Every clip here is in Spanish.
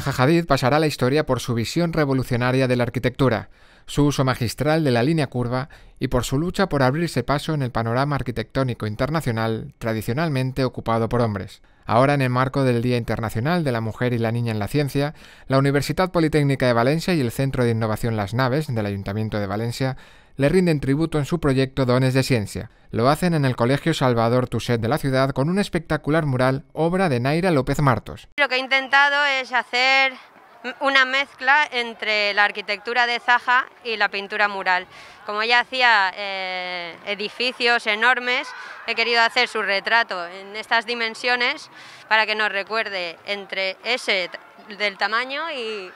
Zaha Hadid pasará la historia por su visión revolucionaria de la arquitectura, su uso magistral de la línea curva y por su lucha por abrirse paso en el panorama arquitectónico internacional tradicionalmente ocupado por hombres. Ahora, en el marco del Día Internacional de la Mujer y la Niña en la Ciencia, la Universidad Politécnica de Valencia y el Centro de Innovación Las Naves del Ayuntamiento de Valencia le rinden tributo en su proyecto Dones de Ciencia. Lo hacen en el Colegio Salvador Tuset de la ciudad con un espectacular mural, obra de Naira López Martos. Lo que he intentado es hacer una mezcla entre la arquitectura de Zaha y la pintura mural. Como ella hacía eh, edificios enormes, he querido hacer su retrato en estas dimensiones para que nos recuerde entre ese del tamaño y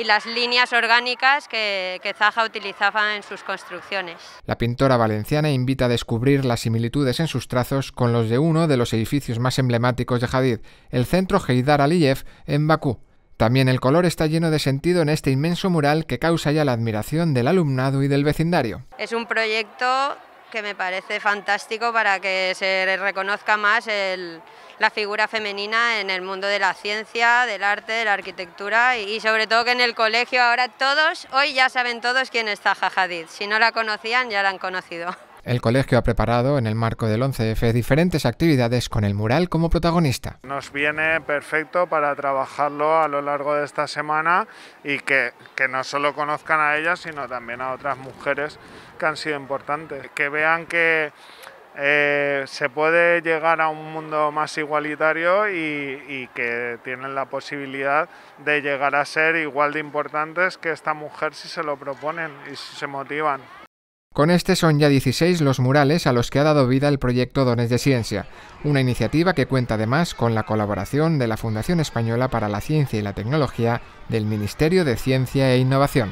y las líneas orgánicas que, Zaha utilizaba en sus construcciones. La pintora valenciana invita a descubrir las similitudes en sus trazos con los de uno de los edificios más emblemáticos de Hadid, el centro Heidar Aliyev en Bakú. También el color está lleno de sentido en este inmenso mural que causa ya la admiración del alumnado y del vecindario. Es un proyecto que me parece fantástico para que se reconozca más la figura femenina en el mundo de la ciencia, del arte, de la arquitectura y, sobre todo que en el colegio ahora todos, hoy ya saben todos quién está Jajadid. Si no la conocían, ya la han conocido. El colegio ha preparado, en el marco del 11F, diferentes actividades con el mural como protagonista. Nos viene perfecto para trabajarlo a lo largo de esta semana y que, no solo conozcan a ellas, sino también a otras mujeres que han sido importantes. Que vean que eh, se puede llegar a un mundo más igualitario y, y, que tienen la posibilidad de llegar a ser igual de importantes que esta mujer si se lo proponen y si se motivan. Con este son ya 16 los murales a los que ha dado vida el proyecto Dones de Ciencia, una iniciativa que cuenta además con la colaboración de la Fundación Española para la Ciencia y la Tecnología del Ministerio de Ciencia e Innovación.